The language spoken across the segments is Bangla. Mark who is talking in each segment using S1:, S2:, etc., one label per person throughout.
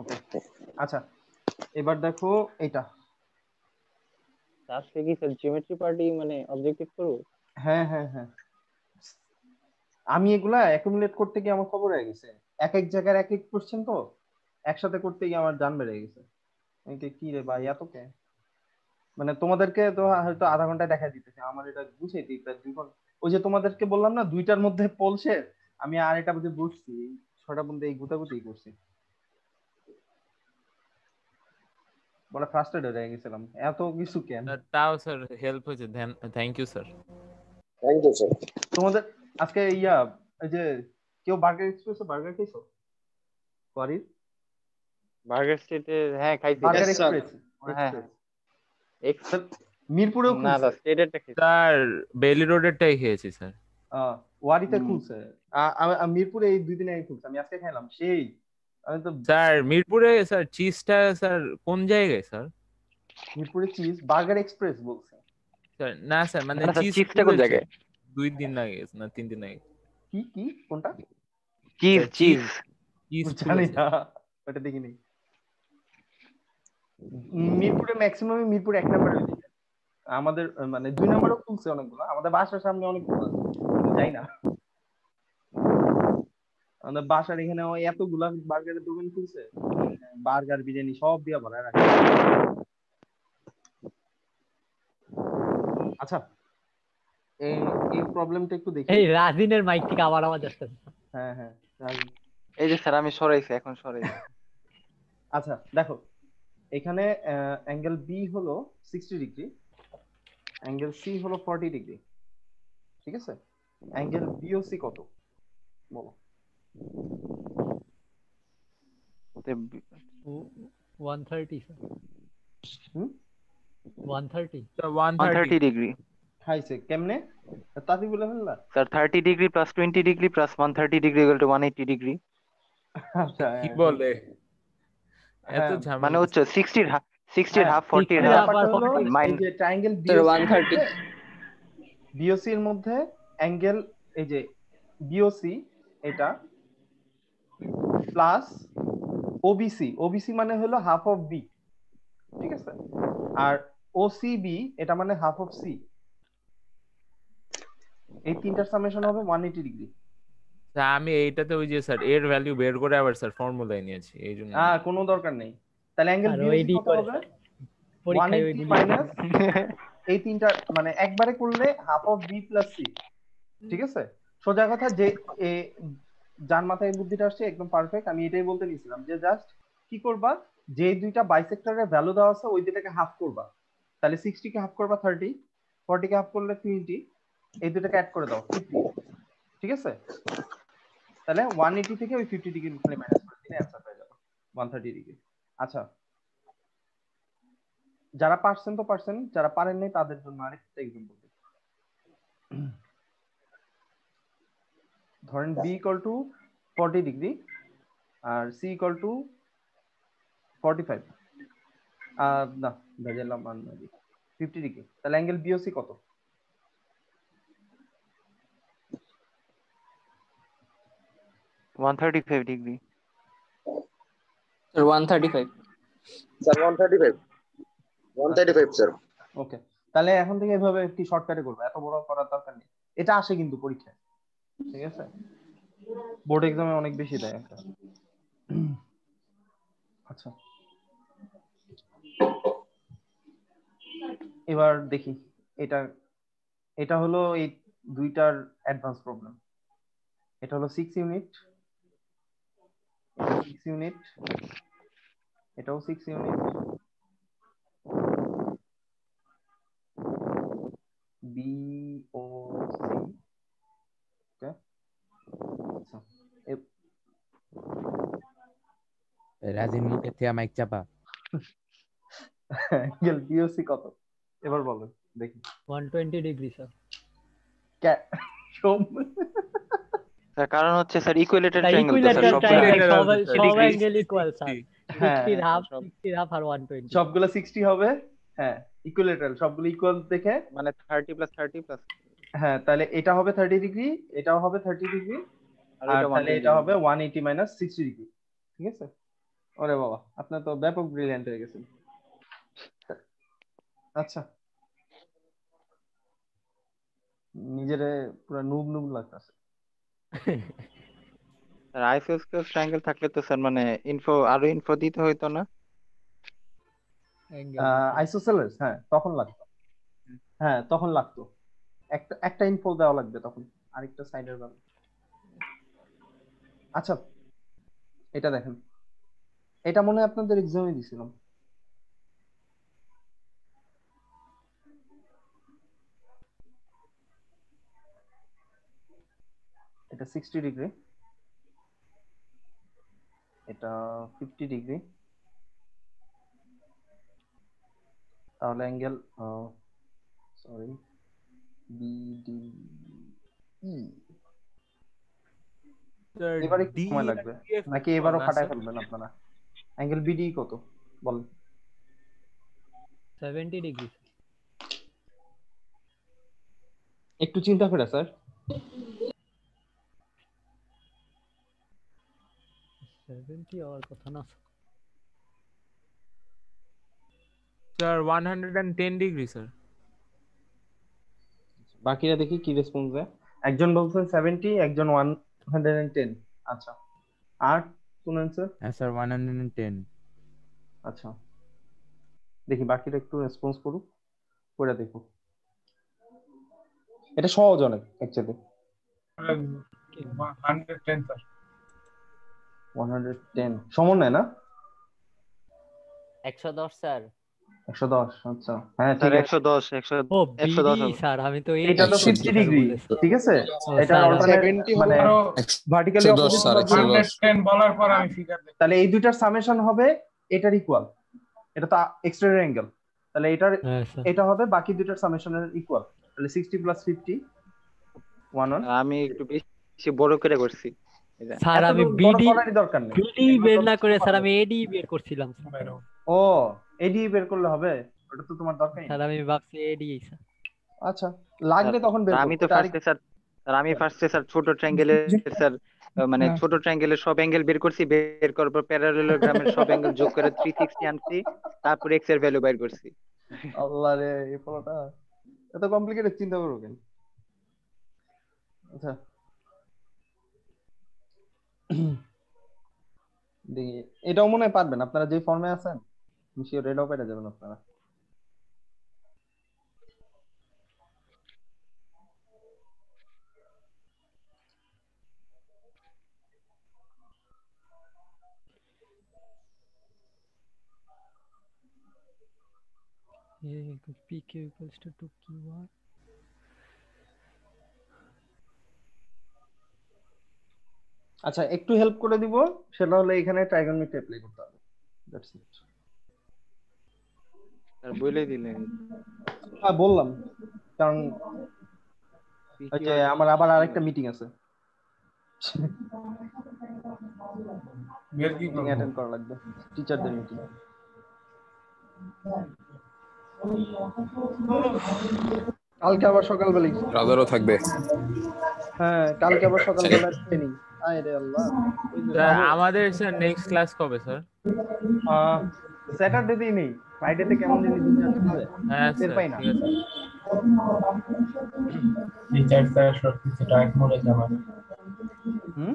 S1: ওকে আচ্ছা এবার দেখো এটা কি স্যার জিওমেট্রি পার্টি মানে অবজেক্টিভ করব হ্যাঁ হ্যাঁ হ্যাঁ আমি এগুলা অ্যাকুমুলেট করতে গিয়ে আমার খবর হয়ে গেছে এক এক জায়গার এক এক কোশ্চেন তো একসাথে করতে গিয়ে আমার জান বেড়ে গেছে কি রে ভাই এত কে মানে তোমাদেরকে তো হয়তো আধা ঘন্টা দেখা দিতেছে আমার এটা বুঝে দিই প্রায় দুই ঘন্টা ওই যে তোমাদেরকে বললাম না দুইটার মধ্যে পলসে আমি আর এটা বুঝে বুঝছি ছটা পর্যন্ত এই গুতাগুতি করছি বড় ফ্রাস্ট্রেটেড হয়ে গেছিলাম এত কিছু কেন
S2: তাও স্যার হেল্প হয়েছে thank you sir thank you sir তোমাদের
S1: আজকে ইয়া এই যে কেউ বার্গার এক্সপ্রেসে বার্গার খেয়েছো সরি বার্গার স্ট্রিটে হ্যাঁ খাইছি বার্গার এক্সপ্রেস হ্যাঁ, হ্যাঁ।
S2: মিরপুরেও না স্যার স্টেটেরটা খেয়েছি স্যার বেলি রোডেরটাই খেয়েছি স্যার
S1: ওয়ারিতে খুলছে আমি মিরপুরে এই দুই দিন আগে খুলছে আমি আজকে খেলাম সেই আমি তো
S2: স্যার মিরপুরে স্যার চিজটা স্যার কোন জায়গায় স্যার মিরপুরে চিজ বার্গার এক্সপ্রেস বলছে স্যার না স্যার মানে চিজটা আচ্ছা, কোন জায়গায় দুই দিন আগে না তিন দিন আগে কি কি কোনটা চিজ চিজ চিজ জানি না
S1: ওটা দেখিনি মিরপুরে ম্যাক্সিমাম মিরপুর এক নম্বরে আমাদের মানে দুই নাম্বারও খুলছে অনেকগুলো আমাদের বাসার সামনে অনেকগুলো যাই না আমাদের বাসার এখানে এতগুলা বার্গারের দোকান খুলছে বার্গার বিরিয়ানি সব দিয়ে ভরা রাখে আচ্ছা এই এই প্রবলেমটা একটু দেখি এই
S2: রাজিনের মাইক থেকে আবার আওয়াজ আসছে
S1: হ্যাঁ হ্যাঁ এই যে স্যার আমি সরাইছি এখন সরাই আচ্ছা দেখো এখানে অ্যাঙ্গেল বি হলো 60 ডিগ্রি অ্যাঙ্গেল সি হলো 40 ডিগ্রি ঠিক আছে অ্যাঙ্গেল বিওসি কত বলো ते 130 হুম 130 স্যার 130 ডিগ্রি খাইছে কেমনে তাতি বলে ফেললা
S2: sir 30 degree
S1: plus 20 degree plus 130 degree equal to 180 degree
S2: আচ্ছা কি বলে হ্যাঁ। এত ঝামেলা মানে হচ্ছে 60 এর
S1: 60 এর হাফ 40 এর হাফ যে ট্রায়াঙ্গেল বিওসি 130 বিওসি এর মধ্যে অ্যাঙ্গেল এই যে বিওসি এটা প্লাস ওবিসি ওবিসি মানে হলো হাফ অফ বি ঠিক আছে আর ওসিবি এটা মানে হাফ অফ সি এই তিনটার সামেশন হবে 180 ডিগ্রি
S2: আমি এইটাতে ওই যে স্যার এর ভ্যালু বের করে আবার স্যার ফর্মুলায় নিয়েছি এই জন্য হ্যাঁ
S1: কোনো দরকার নেই তাহলে অ্যাঙ্গেল বি কত হবে
S2: পরীক্ষায় মাইনাস
S1: এই তিনটা মানে একবারে করলে half of B plus C ঠিক আছে সোজা কথা যে যার মাথায় বুদ্ধিটা আসছে একদম পারফেক্ট আমি এটাই বলতে নিয়েছিলাম যে জাস্ট কি করবা যে দুইটা বাইসেক্টরের ভ্যালু দেওয়া আছে ওই দুইটাকে হাফ করবা তাহলে সিক্সটি কে হাফ করবা থার্টি ফর্টি কে হাফ করলে টোয়েন্টি এই দুটাকে অ্যাড করে দাও ফিফটি ঠিক আছে তাহলে ওয়ান এইটি থেকে ওই ফিফটি ডিগ্রি খালি মাইনাস করে দিলে অ্যান্সার হয়ে যাবো ওয়ান থার্টি ডিগ্রি আচ্ছা যারা পারছেন তো পারছেন যারা পারেন নাই তাদের জন্য আরেকটা এক্সাম্পল ধরেন B equal to forty degree আর C equal to forty five না ভেজালাম ফিফটি ডিগ্রি তাহলে অ্যাঙ্গেল বিওসি কত one thirty five degree one thirty five one thirty five one thirty five okay তাহলে এখন থেকে এভাবে একটি শর্টকাটে করবো এত বড় করার দরকার নেই এটা আসে কিন্তু পরীক্ষায় ঠিক আছে বোর্ড এক্সামে অনেক বেশি দেয় একটা আচ্ছা এবার দেখি এটা এটা হলো এই দুইটার অ্যাডভান্স প্রবলেম এটা হলো সিক্স ইউনিট সিক্স ইউনিট এটাও সিক্স ইউনিট
S2: দিন মুখে থেকে মাইক চাপা
S1: গেল বিওসি কত এবার বলো দেখি 120 ডিগ্রি স্যার কে সোম স্যার কারণ হচ্ছে স্যার ইকুইলেটার ট্রায়াঙ্গেল স্যার সব angle equal sir 60 half 60 half আর 120 সবগুলো 60 হবে হ্যাঁ ইকুইলেটারাল সবগুলো ইকুয়াল দেখে মানে 30 প্লাস 30 প্লাস হ্যাঁ তাহলে এটা হবে 30 ডিগ্রি এটাও হবে 30 ডিগ্রি
S2: আর তাহলে এটা হবে
S1: 180 মাইনাস 60 ডিগ্রি ঠিক আছে ওরে বাবা আপনি তো ব্যাপক ব্রিলিয়ান্ট হয়ে গেছেন আচ্ছা নিজেরে পুরো নুব নুব লাগতাছে স্যার আইসিএস ট্রায়াঙ্গেল থাকলে তো স্যার মানে ইনফো আরো ইনফো দিতে হইতো না আইসোসেলস হ্যাঁ তখন লাগতো হ্যাঁ তখন লাগতো একটা একটা ইনফো দেওয়া লাগবে তখন আরেকটা সাইডের বাদ আচ্ছা এটা দেখেন এটা মনে হয় আপনাদের এক্সামে দিছিলাম এটা ডিগ্রি এটা ডিগ্রি তাহলে অ্যাঙ্গেল সরি বিডি
S2: এবারে কি সময় লাগবে নাকি এবারও ফাটায় ফেলবেন
S1: আপনারা অ্যাঙ্গেল বিডি কত বল
S2: সেভেন্টি ডিগ্রি
S1: একটু চিন্তা করে স্যার
S2: সেভেন্টি হওয়ার কথা না sir one hundred and ten degree sir বাকিরা দেখি কি রেসপন্স দেয়
S1: একজন বলছেন সেভেন্টি একজন ওয়ান হান্ড্রেড অ্যান্ড টেন আচ্ছা আর শুনেন স্যার হ্যাঁ স্যার ওয়ান টেন আচ্ছা দেখি বাকিটা একটু রেসপন্স করুক করে দেখো এটা সহজ অনেক actually
S2: hundred sir
S1: one hundred ten সমন্বয় না
S2: একশো দশ স্যার
S1: আচ্ছা। হ্যাঁ, আমি মানে তাহলে এই দুইটার সামেশন হবে এটার ইকুয়াল এটা তো এক্সটেরিয়র অ্যাঙ্গেল তাহলে এটার হ্যাঁ, এটা হবে বাকি দুইটার সামেশনের ইকুয়াল তাহলে sixty plus fifty one one আমি একটু বেশি বড় করে করছি স্যার আমি বিডি বিডি বের না করে স্যার আমি এডি e বের করছিলাম ও এডি বের করলে হবে ওটা তো তোমার দরকার স্যার আমি ভাবছি এডি আচ্ছা লাগলে তখন বের আমি তো ফার্স্টে স্যার আমি ফার্স্টে স্যার ছোট ট্রায়াঙ্গেলে স্যার মানে হ্যাঁ। ছোট ট্রায়াঙ্গেলের সব অ্যাঙ্গেল বের করছি বের করার পর প্যারালেলোগ্রামের সব অ্যাঙ্গেল যোগ করে 360 আনছি তারপর এক্স এর ভ্যালু বের করছি আল্লাহ রে এই পোলাটা এত কমপ্লিকেটেড চিন্তা করো কেন আচ্ছা দেখি এটাও মনে হয় পারবেন আপনারা যে ফর্মে আছেন মিশিয়ে রেডও পেটে যাবেন আপনারা pq equals to 2 qr আচ্ছা একটু হেল্প করে দিব সেটা হলে এখানে ট্রাইগনমিতি অ্যাপ্লাই করতে হবে দ্যাটস ইট আর বলেই দিলেন হ্যাঁ বললাম কারণ আমার আবার আরেকটা মিটিং আছে অ্যাটেন্ড করা লাগবে মিটিং কালকে আবার থাকবে হ্যাঁ কালকে আবার ট্রেনিং
S2: আল্লাহ আমাদের স্যার নেক্সট ক্লাস কবে স্যার স্যাটারডে দিই নেই ফ্রাইডে তে কেমন জিনিস হ্যাঁ টের পাই না রিচার্জ স্যার সব টাইট মোড়ে যাবে হুম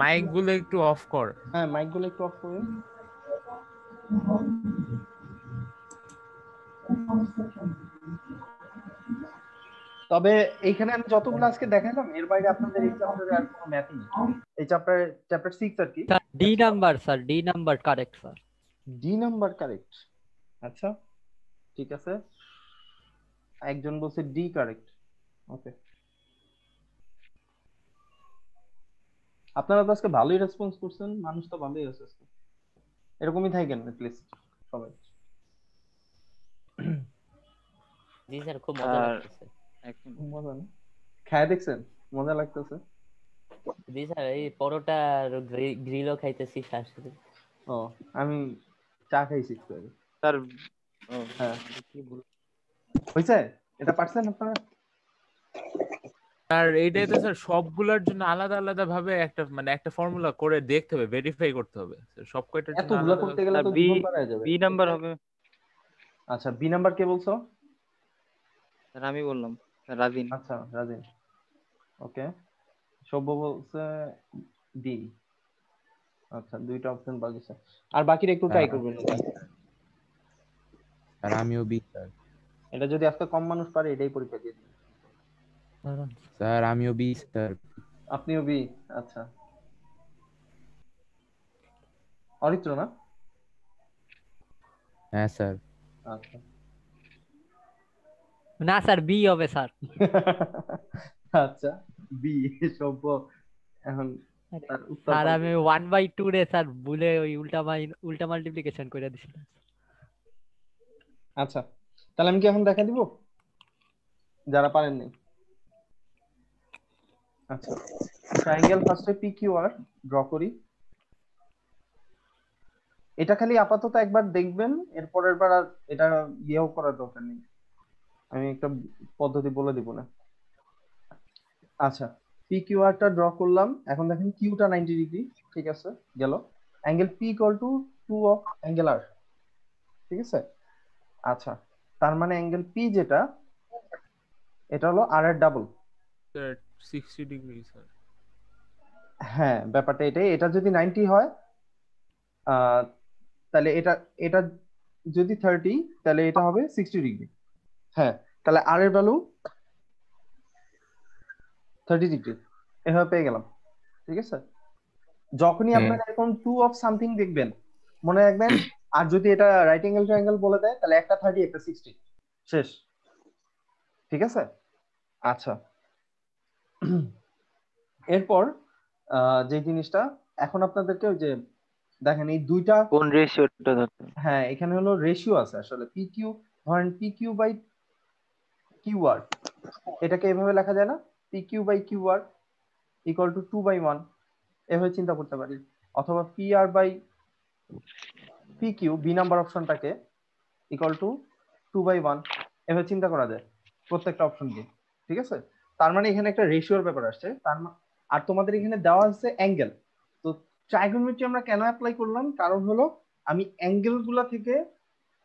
S2: মাইক গুলো একটু অফ কর হ্যাঁ মাইক গুলো একটু অফ করে Thank
S1: তবে এইখানে আমি যতগুলো আজকে দেখাইলাম এর বাইরে আপনাদের এই চ্যাপ্টারে আর কোনো ম্যাথ নেই এই চ্যাপ্টার চ্যাপ্টার 6 আর কি D number sir D number correct sir D number correct আচ্ছা ঠিক আছে একজন বলছে ডি কারেক্ট ওকে আপনারা তো আজকে ভালোই রেসপন্স করছেন মানুষ তো ভালোই আছে আজকে এরকমই থাকেন প্লিজ সবাই
S2: জি স্যার খুব মজা লাগছে মজা
S1: দেখছেন মজা
S2: লাগতেছে জি এই পরোটা আর গ্রিলও খাইতেছি স্যার ও
S1: আমি চা খাইছি
S2: স্যার হ্যাঁ
S1: হয়েছে এটা পারছেন আপনারা
S2: আর এইটাই তো স্যার সবগুলোর জন্য আলাদা আলাদা ভাবে একটা মানে একটা ফর্মুলা করে দেখতে হবে ভেরিফাই করতে হবে সব কয়টার জন্য এতগুলো করতে গেলে তো বি বি নাম্বার হবে
S1: আচ্ছা বি নাম্বার কে বলছো
S2: স্যার আমি বললাম রাজিন
S1: আচ্ছা রাজিন ওকে সভ্য বলছে ডি আচ্ছা দুইটা অপশন বাকি স্যার আর বাকিটা একটু ট্রাই হ্যাঁ, হ্যাঁ। করবেন
S2: আর আমিও বি স্যার
S1: এটা যদি আজকে কম মানুষ পারে এটাই পরীক্ষা দিয়ে দিন
S2: স্যার আমিও বি স্যার
S1: আপনিও বি আচ্ছা অরিত্র না
S2: হ্যাঁ স্যার আচ্ছা না স্যার বি হবে স্যার
S1: আচ্ছা বি সভ্য এখন স্যার আমি
S2: ওয়ান বাই টু রে স্যার ভুলে ওই উল্টা উল্টা মাল্টিপ্লিকেশন করে দিছিলাম
S1: আচ্ছা তাহলে আমি কি এখন দেখা দিব যারা পারেন নাই আচ্ছা ট্রায়াঙ্গেল ফার্স্টে পি কিউ আর ড্র করি এটা খালি আপাতত একবার দেখবেন এরপরের বার এটা ইয়েও করার দরকার নেই আমি একটা পদ্ধতি বলে দিব না আচ্ছা পি কিউআরটা ড্র করলাম এখন দেখেন কিউটা নাইনটি ডিগ্রি ঠিক আছে গেল angle P equal to two of angle আর ঠিক আছে আচ্ছা তার মানে অ্যাঙ্গেল পি যেটা এটা হলো আর এর ডাবল
S2: 60 ডিগ্রি স্যার
S1: হ্যাঁ ব্যাপারটা এটাই এটা যদি 90 হয় তাহলে এটা এটা যদি 30 তাহলে এটা হবে 60 ডিগ্রি হ্যাঁ তাহলে আর এর ভ্যালু থার্টি ডিগ্রি এভাবে পেয়ে গেলাম ঠিক আছে যখনই আপনারা এরকম টু অফ সামথিং দেখবেন মনে রাখবেন আর যদি এটা রাইট অ্যাঙ্গেল ট্রায়াঙ্গেল বলে দেয় তাহলে একটা থার্টি একটা সিক্সটি শেষ ঠিক আছে আচ্ছা এরপর যে জিনিসটা এখন আপনাদেরকে ওই যে দেখেন এই দুইটা কোন রেশিওটা হ্যাঁ এখানে হলো রেশিও আছে আসলে পি কিউ ধরেন পি কিউ বাই কিউআর এটাকে এভাবে লেখা যায় না P Q by QR equal to two by one এভাবে চিন্তা করতে পারি অথবা P R by P Q B number অপশনটাকে equal to two by one এভাবে চিন্তা করা যায় প্রত্যেকটা অপশন দিয়ে ঠিক আছে তার মানে এখানে একটা রেশিওর ব্যাপার আসছে তার আর তোমাদের এখানে দেওয়া আছে অ্যাঙ্গেল তো ট্রাইগোনোমেট্রি আমরা কেন অ্যাপ্লাই করলাম কারণ হলো আমি অ্যাঙ্গেলগুলো থেকে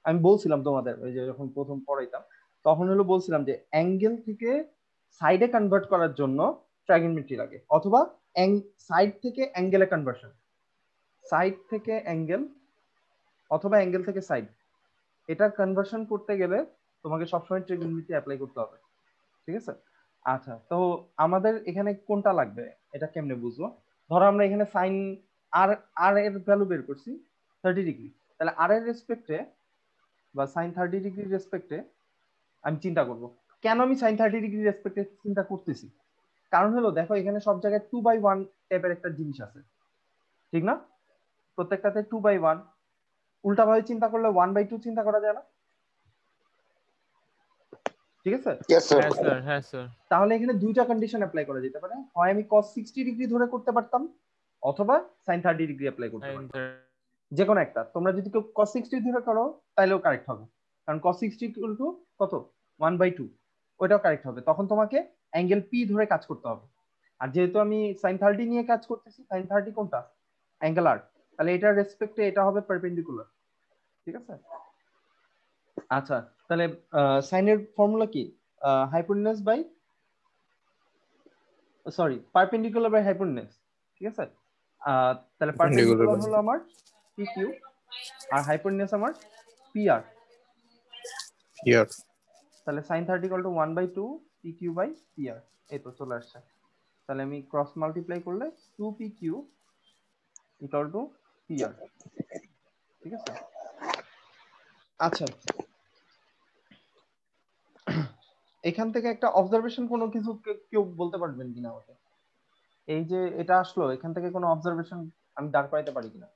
S1: আমি বলছিলাম তোমাদের ওই যে যখন প্রথম পড়াইতাম তখন হলো বলছিলাম যে অ্যাঙ্গেল থেকে সাইডে কনভার্ট করার জন্য ট্রাইগনমেট্রি লাগে অথবা সাইড থেকে অ্যাঙ্গেলে কনভার্সন সাইড থেকে অ্যাঙ্গেল অথবা অ্যাঙ্গেল থেকে সাইড এটা কনভার্সন করতে গেলে তোমাকে সবসময় ট্রিগোনোমেট্রি অ্যাপ্লাই করতে হবে ঠিক আছে আচ্ছা তো আমাদের এখানে কোনটা লাগবে এটা কেমনে বুঝবো ধরো আমরা এখানে সাইন আর আর এর ভ্যালু বের করছি থার্টি ডিগ্রি তাহলে আর এর রেসপেক্টে বা সাইন থার্টি ডিগ্রির রেসপেক্টে আমি চিন্তা করব কেন আমি সাইন থার্টি ডিগ্রি রেসপেক্টে চিন্তা করতেছি কারণ হলো দেখো এখানে সব জায়গায় টু বাই ওয়ান টাইপের একটা জিনিস আছে ঠিক না প্রত্যেকটাতে টু বাই ওয়ান উল্টাভাবে চিন্তা করলে ওয়ান বাই টু চিন্তা করা যায় না
S2: ঠিক আছে
S1: তাহলে এখানে দুইটা কন্ডিশন অ্যাপ্লাই করা যেতে পারে হয় আমি cos সিক্সটি ডিগ্রি ধরে করতে পারতাম অথবা সাইন থার্টি ডিগ্রি অ্যাপ্লাই করতে পারতাম যে কোনো একটা তোমরা যদি কেউ cos সিক্সটি ধরে করো তাহলেও কারেক্ট হবে কারণ cos সিক্সটি ইকুয়াল কত ওয়ান বাই টু ওইটাও কারেক্ট হবে তখন তোমাকে অ্যাঙ্গেল পি ধরে কাজ করতে হবে আর যেহেতু আমি সাইন থার্টি নিয়ে কাজ করতেছি সাইন থার্টি কোনটা অ্যাঙ্গেল আর তাহলে এটার রেসপেক্টে এটা হবে পারপেন্ডিকুলার ঠিক আছে আচ্ছা তাহলে সাইনের ফর্মুলা কি hypotenuse by sorry perpendicular by hypotenuse ঠিক আছে তাহলে পারপেন্ডিকুলার হলো আমার পি কিউ আর হাইপোনেস আমার পি আর পি আর তাহলে sine thirty equal to one by two P Q by P R এই তো চলে আসছে তাহলে আমি ক্রস মাল্টিপ্লাই করলে two P Q equal to P R ঠিক আছে আচ্ছা এখান থেকে একটা অবজারভেশন কোনো কিছু কেউ বলতে পারবেন কিনা আমাকে এই যে এটা আসলো এখান থেকে কোনো অবজারভেশন আমি দাঁড় করাইতে পারি কিনা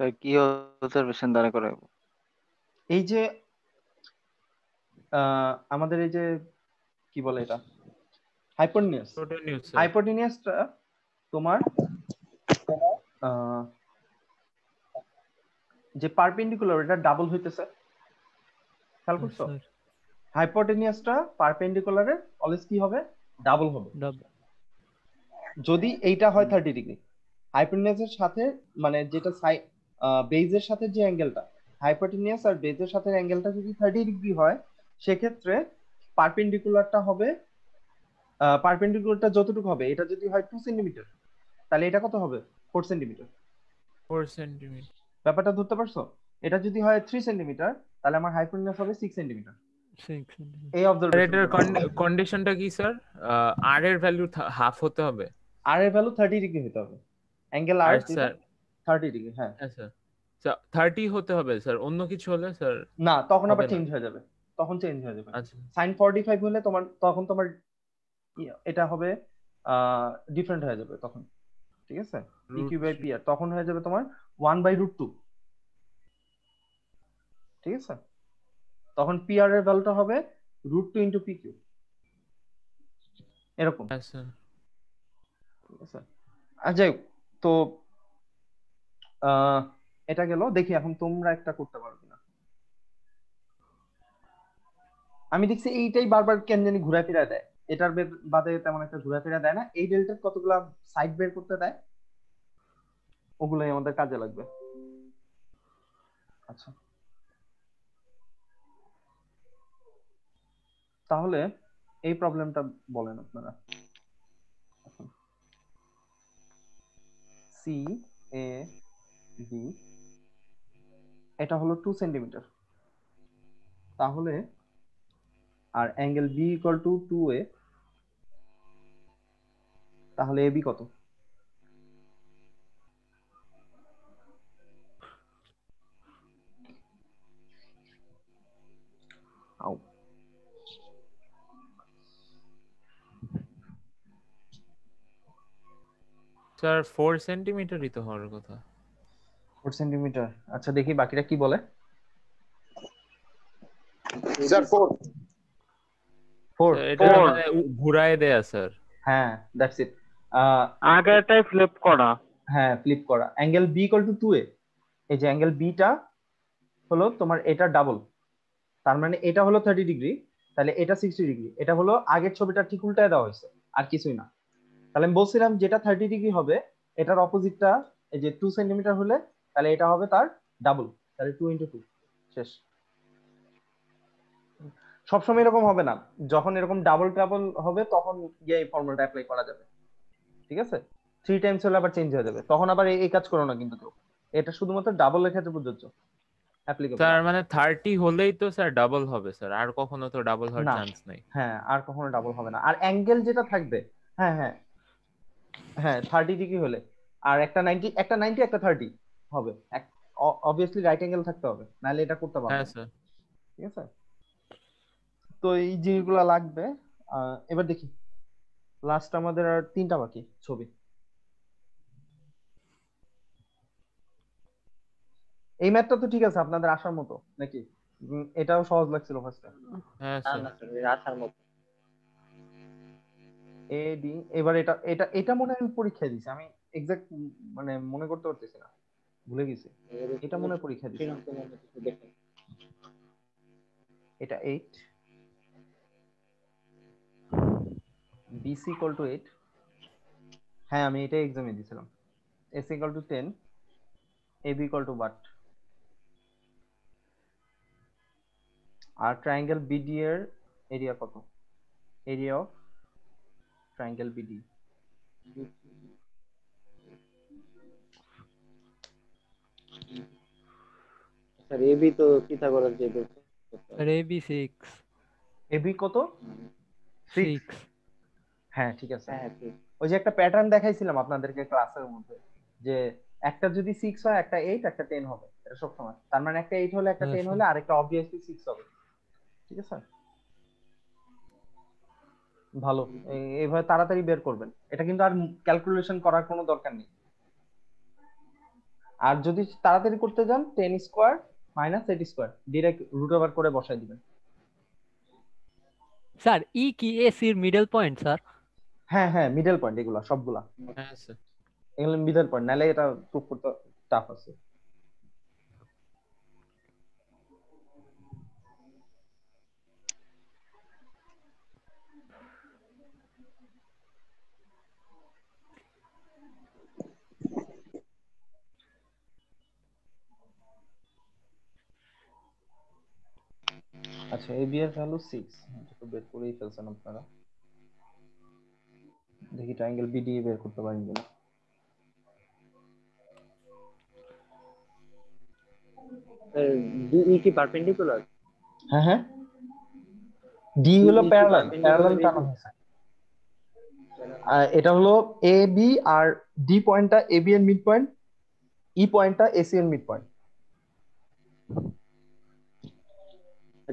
S2: তাই কি অবজারভেশন
S1: দ্বারা করা এই যে আমাদের এই যে কি বলে এটা হাইপোটেনিয়াস হাইপোটেনিয়াসটা তোমার যে পারপেন্ডিকুলার এটা ডাবল হইতেছে খেয়াল করছো হাইপোটেনিয়াসটা পারপেন্ডিকুলারে অলওয়েজ কি হবে ডাবল হবে যদি এইটা হয় থার্টি ডিগ্রি হাইপোটেনিয়াসের সাথে মানে যেটা বেজের সাথে যে অ্যাঙ্গেলটা হাইপোটেনিয়াস আর বেজের সাথে অ্যাঙ্গেলটা যদি থার্টি ডিগ্রি হয় সেক্ষেত্রে পারপেন্ডিকুলারটা হবে পারপেন্ডিকুলারটা যতটুকু হবে এটা যদি হয় টু সেন্টিমিটার তাহলে এটা কত হবে ফোর সেন্টিমিটার
S2: ফোর সেন্টিমিটার
S1: ব্যাপারটা ধরতে পারছো এটা যদি হয় থ্রি সেন্টিমিটার তাহলে আমার হাইপোটেনিয়াস হবে সিক্স সেন্টিমিটার
S2: এই অবজারভেটর কন্ডিশনটা কি স্যার আর এর ভ্যালু হাফ হতে হবে আর এর ভ্যালু
S1: থার্টি ডিগ্রি হতে হবে
S2: অ্যাঙ্গেল আর স্যার
S1: থার্টি ডিগ্রি হ্যাঁ
S2: থার্টি হ্যাঁ, হতে হবে স্যার অন্য কিছু হলে স্যার না তখন আবার চেঞ্জ হয়ে যাবে তখন চেঞ্জ হয়ে যাবে সাইন ফর্টি
S1: ফাইভ হলে তোমার তখন তোমার ইয়ে, এটা হবে ডিফারেন্ট হয়ে যাবে তখন ঠিক আছে ইকিউ বাই পি আর তখন হয়ে যাবে তোমার ওয়ান বাই রুট টু ঠিক আছে তখন পি আর এর ভ্যালুটা হবে root two into P Q এরকম আচ্ছা যাই হোক তো এটা গেল দেখি এখন তোমরা একটা করতে পারো কিনা আমি দেখছি এইটাই বারবার কেন জানি ঘুরে ফিরা দেয় এটার বাদে তেমন একটা ঘুরে ফিরা দেয় না এই ডেল্টার কতগুলো সাইড বের করতে দেয় ওগুলোই আমাদের কাজে লাগবে আচ্ছা তাহলে এই প্রবলেমটা বলেন আপনারা সি বি এটা হলো টু সেন্টিমিটার তাহলে আর angle B equal to two A তাহলে এবি কত
S2: স্যার ফোর সেন্টিমিটারই তো হওয়ার কথা
S1: ফোর সেন্টিমিটার আচ্ছা দেখি বাকিটা কি বলে স্যার ফোর ফোর মানে ঘুরায় দেয়া স্যার হ্যাঁ দ্যাটস ইট আগেরটাই ফ্লিপ করা হ্যাঁ ফ্লিপ করা angle B equal to two A এই যে অ্যাঙ্গেল বিটা হলো তোমার এটা ডাবল তার মানে এটা হলো থার্টি ডিগ্রি তাহলে এটা সিক্সটি ডিগ্রি এটা হলো আগের ছবিটা ঠিক উল্টায় দেওয়া হয়েছে আর কিছুই না তাহলে আমি বলছিলাম যেটা থার্টি ডিগ্রি হবে এটার অপোজিটটা এই যে টু সেন্টিমিটার হলে তাহলে এটা হবে তার ডাবল তাহলে টু ইন্টু টু শেষ সবসময় এরকম হবে না যখন এরকম ডাবল ট্রাবল হবে তখন গিয়ে এই ফর্মুলাটা অ্যাপ্লাই করা যাবে ঠিক আছে থ্রি টাইমস হলে আবার চেঞ্জ হয়ে যাবে তখন আবার এই কাজ করো না কিন্তু কেউ এটা শুধুমাত্র ডাবল এর ক্ষেত্রে প্রযোজ্য
S2: স্যার মানে থার্টি হলেই তো স্যার ডাবল হবে স্যার আর কখনো তো ডাবল হওয়ার চান্স নাই
S1: হ্যাঁ আর কখনো ডাবল হবে না আর অ্যাঙ্গেল যেটা থাকবে হ্যাঁ হ্যাঁ হ্যাঁ থার্টি ডিগ্রি হলে আর একটা নাইনটি একটা নাইনটি একটা থার্টি হবে অবভিয়াসলি রাইট অ্যাঙ্গেল থাকতে হবে নাহলে এটা করতে পারবে হ্যাঁ ঠিক আছে তো এই জিনিসগুলো লাগবে এবার দেখি লাস্ট আমাদের আর তিনটা বাকি ছবি এই ম্যাথটা তো ঠিক আছে আপনাদের আসার মতো নাকি এটাও সহজ লাগছিল ফার্স্টে হ্যাঁ স্যার আসার মতো এডি এবার এটা এটা এটা মনে হয় আমি পরীক্ষা দিছি আমি এক্সাক্ট মানে মনে করতে পারতেছি না ভুলে গেছি এটা মনে পরীক্ষা দিছি এটা 8 BC equal to 8 হ্যাঁ আমি এটা এক্সামে দিছিলাম S equal to 10 AB equal to what আর ট্রায়াঙ্গেল বিডি এর এরিয়া কত area of triangle BD sir AB তো পিথাগোরাস যে বলছে স্যার এবি 6 এবি কত 6 হ্যাঁ ঠিক আছে হ্যাঁ ওই যে একটা প্যাটার্ন দেখাইছিলাম আপনাদেরকে ক্লাসের মধ্যে যে একটা যদি 6 হয় একটা 8 একটা 10 হবে এটা সব সময় তার মানে একটা 8 হলে একটা 10 আচ্ছা। হলে আরেকটা অবভিয়াসলি 6 হবে ঠিক আছে ভালো এইভাবে তাড়াতাড়ি বের করবেন এটা কিন্তু আর ক্যালকুলেশন করার কোনো দরকার নেই আর যদি তাড়াতাড়ি করতে যান ten square minus eight square direct root over করে বসাই দিবেন স্যার ই কি সি এর মিডল পয়েন্ট স্যার হ্যাঁ হ্যাঁ মিডল পয়েন্ট এগুলা সবগুলা হ্যাঁ স্যার এগুলো মিডল পয়েন্ট নালে এটা প্রুফ করতে টাফ আছে আচ্ছা এবি এর ভ্যালু সিক্স এটা তো বের করেই ফেলছেন আপনারা দেখি বি বিডি বের করতে পারেন কিনা e কি পারপেন্ডিকুলার হ্যাঁ হ্যাঁ ডি হলো প্যারালাল প্যারালাল টানা হয়েছে এটা হলো এ বি আর ডি পয়েন্টটা এ বি এর মিড পয়েন্ট ই পয়েন্টটা এসি এর মিড পয়েন্ট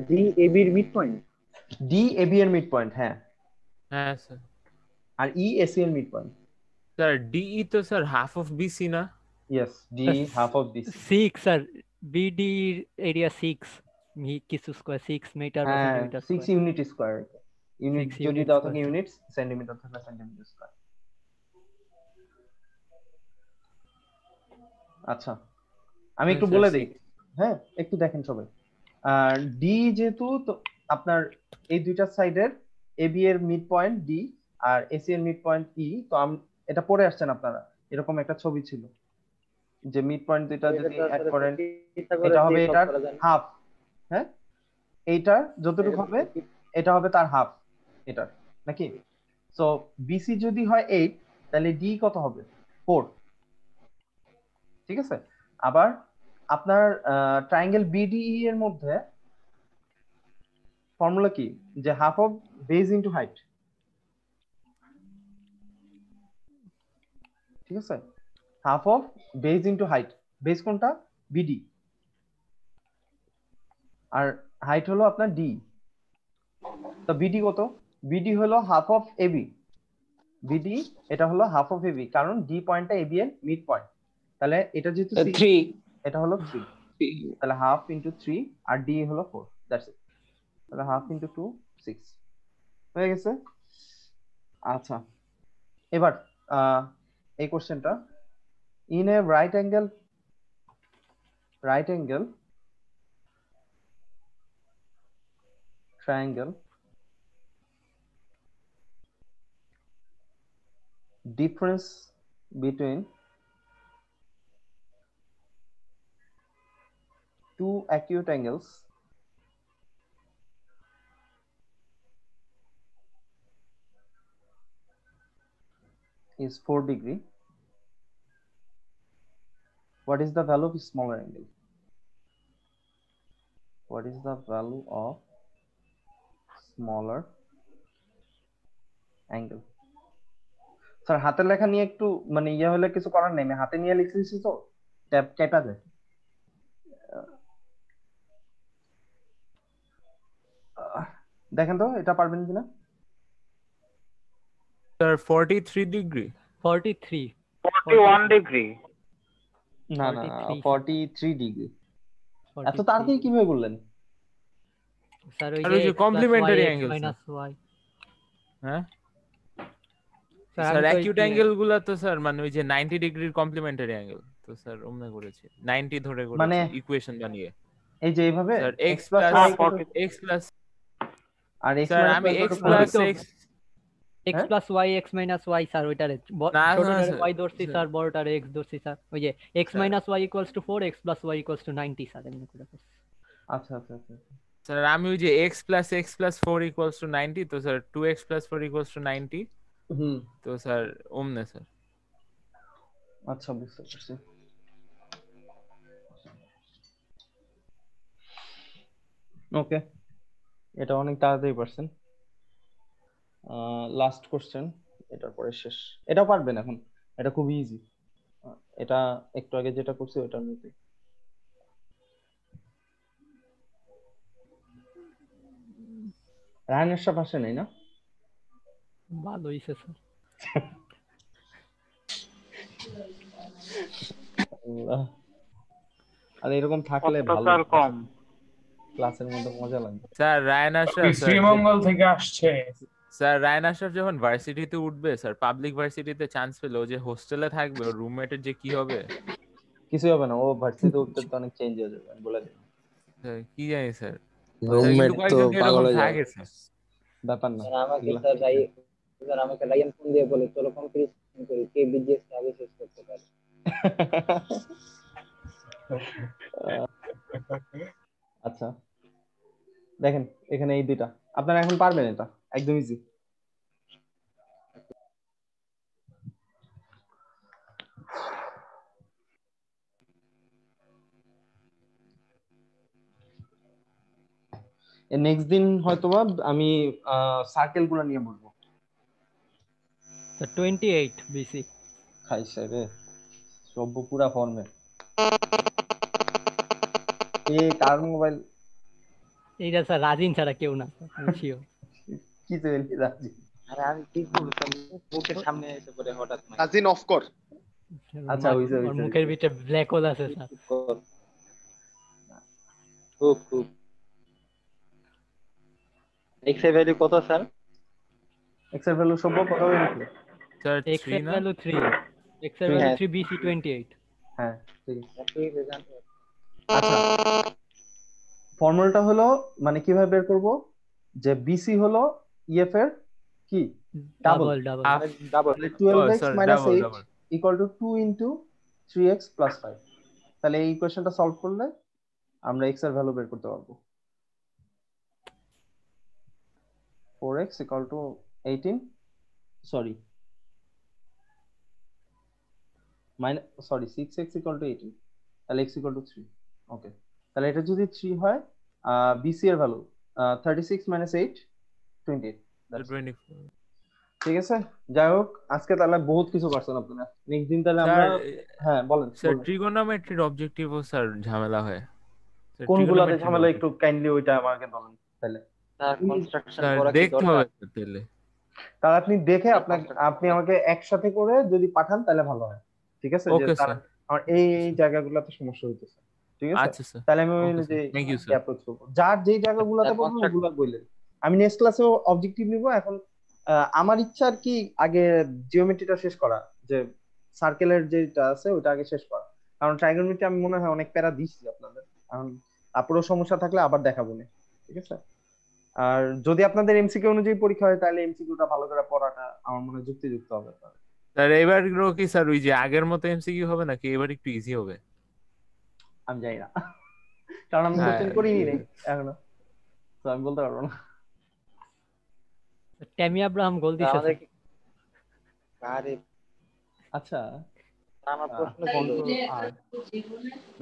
S1: ডি এবি এর মিড পয়েন্ট ডি এবি এর
S2: মিড পয়েন্ট হ্যাঁ হ্যাঁ স্যার আর ই e এর mid point sir D E তো স্যার হাফ অফ না yes D half of sir area কিছু square metre unit square
S1: unit যদি দাও থাকে ইউনিট সেন্টিমিটার সেন্টিমিটার স্কয়ার আচ্ছা আমি একটু বলে দিই হ্যাঁ একটু দেখেন সবাই ডি যেহেতু আপনার এই দুইটা সাইডের এ বি এর মিড পয়েন্ট ডি আর এসি এর মিড পয়েন্ট ই তো এটা পড়ে আসছেন আপনারা এরকম একটা ছবি ছিল যে মিড পয়েন্ট দুইটা যদি অ্যাড করেন এটা হবে এটার হাফ হ্যাঁ এইটার যতটুকু হবে এটা হবে তার হাফ এটার নাকি সো বিসি যদি হয় এইট তাহলে ডি কত হবে ফোর ঠিক আছে আবার আপনার ট্রায়াঙ্গেল বিডিই e এর মধ্যে ফর্মুলা কি যে half of base into height ঠিক আছে half of base into height base কোনটা বিডি আর হাইট হলো আপনার ডি তো বিডি কত বিডি হলো হাফ অফ এবি বিডি এটা হলো হাফ অফ এবি কারণ ডি পয়েন্টটা এবি এর মিড পয়েন্ট তাহলে এটা যেহেতু 3 এটা হলো 3 তাহলে হাফ ইনটু 3 আর ডি হলো 4 দ্যাটস ইট তাহলে হাফ ইনটু 2 6 হয়ে গেছে আচ্ছা এবার এই কোশ্চেনটা in a right angle right angle triangle difference between two acute angles is 4 degree. What is the value of smaller angle? What is the value of smaller angle? Sir হাতের লেখা নিয়ে একটু মানে ইয়ে হলে কিছু করার নেই হাতে নিয়ে লিখেছি তো ট্যাব কেটা যায় দেখেন তো এটা পারবেন
S2: কিনা স্যার 43 ডিগ্রি 43 41 ডিগ্রি না না 43 ডিগ্রি
S1: এত তাড়াতাড়ি কিভাবে বললেন
S2: স্যার ওই যে কমপ্লিমেন্টারি অ্যাঙ্গেল হ্যাঁ স্যার অ্যাকিউট অ্যাঙ্গেল গুলো তো স্যার মানে ওই যে 90 ডিগ্রির কমপ্লিমেন্টারি অ্যাঙ্গেল তো স্যার ওমনে করেছে 90 ধরে করে ইকুয়েশন মানে বানিয়ে এই যে এইভাবে স্যার x 40 x আর x স্যার আমি x plus x x plus y x minus y sir ওইটার ছোটটার y ধরছি স্যার বড়টার x ধরছি স্যার ওই যে x minus y equals to 4 x plus y equals to 90 sir এমনি করে আচ্ছা আচ্ছা আচ্ছা স্যার আমি ওই যে x plus x plus 4 equals to 90 তো sir 2x plus 4 equals to 90 hmm তো স্যার ওমনে স্যার
S1: আচ্ছা বুঝতে পারছি ওকে এটা অনেক তাড়াতাড়ি পারছেন লাস্ট কোশ্চেন এটার পরে শেষ এটাও পারবেন এখন এটা খুব ইজি এটা একটু আগে যেটা করছি ওটার মধ্যে রায়নের সাপ আসে নাই না
S2: ভালো হয়েছে স্যার
S1: আর এরকম থাকলে ভালো কম ক্লাসের মধ্যে মজা লাগে
S2: স্যার রায়না স্যার শ্রীমঙ্গল থেকে আসছে স্যার রায়না স্যার যখন ভার্সিটিতে উঠবে স্যার পাবলিক ভার্সিটিতে চান্স পেলো যে হোস্টেলে থাকবে ওর রুমমেটের যে কি হবে
S1: কিছু হবে না ও ভার্সিটিতে উঠতে তো অনেক চেঞ্জ হয়ে যাবে বলে দিই
S2: স্যার কি জানি স্যার
S1: রুমমেট তো পাগল হয়ে যাবে ব্যাপার না আমাকে স্যার ভাই স্যার আমাকে রায়ান ফোন দিয়ে বলে চলো কম্পিটিশন করি কে বিজিএস আগে
S2: শেষ করতে পারে
S1: আচ্ছা দেখেন এখানে এই দুইটা আপনারা এখন পারবেন এটা একদম ইজি নেক্সট দিন হয়তোবা আমি সার্কেল গুলো নিয়ে বলবো 28 বিসি খাইছে রে সব পুরা ফর্মে এই কার মোবাইল
S2: এইটা স্যার রাজিন ছাড়া কেউ না কি
S1: কি মানে। আচ্ছা, মুখের রাজিন ভিতরে এক্স ভ্যালু কত স্যার এক্স ভ্যালু সব হয়েছে
S2: এক্স ভ্যালু এক্স ভ্যালু আচ্ছা
S1: ফর্মুলাটা হলো মানে কিভাবে বের করব যে বিসি হলো ইএফ e এর কি double double double 12x 8 equal to 2 into 3x 5 তাহলে এই ইকুয়েশনটা সলভ করলে আমরা x এর ভ্যালু বের করতে পারবো 4x 18 sorry minus sorry 6x 18 তাহলে x 3 ওকে okay তাহলে এটা যদি থ্রি হয় বিসি এর ভ্যালু থার্টি সিক্স মাইনাস ঠিক আছে যাই হোক আজকে তাহলে বহুত কিছু পারছেন আপনারা নেক্সট দিন তাহলে আমরা হ্যাঁ বলেন স্যার
S2: ট্রিগোনোমেট্রির অবজেক্টিভ ও স্যার ঝামেলা হয় কোনগুলোতে ঝামেলা একটু কাইন্ডলি ওইটা আমাকে বলেন তাহলে দেখতে হবে তাহলে
S1: তাহলে আপনি দেখে আপনাকে আপনি আমাকে একসাথে করে যদি পাঠান তাহলে ভালো হয় ঠিক আছে যে তার এই জায়গাগুলোতে সমস্যা হইতেছে
S2: ঠিক আছে আচ্ছা, তাহলে আমি যে অ্যাপ্রোচ
S1: করব যার যেই জায়গাগুলোতে পারবো ওগুলো বললেন আমি নেক্সট ক্লাসে অবজেক্টিভ নিব এখন আমার ইচ্ছা আর কি আগে জিওমেট্রিটা শেষ করা যে সার্কেলের যেটা আছে ওটা আগে শেষ করা কারণ ট্রাইগোনোমেট্রি আমি মনে হয় অনেক প্যারা দিয়েছি আপনাদের কারণ তারপরেও সমস্যা থাকলে আবার দেখাবো না ঠিক আছে আর যদি আপনাদের এমসিকিউ অনুযায়ী পরীক্ষা হয় তাহলে এমসিকিউটা ভালো করে পড়াটা আমার মনে যুক্তিযুক্ত হবে
S2: স্যার এবার কি স্যার ওই যে আগের মতো এমসিকিউ হবে নাকি এবার একটু ইজি হবে আমি জানি না
S1: কারণ আমি কোশ্চেন হ্যাঁ, করিনি নেই হ্যাঁ। এখনো তো আমি বলতে পারবো না টেমি আব্রাহাম গোল দিয়েছে আরে আচ্ছা আমার প্রশ্ন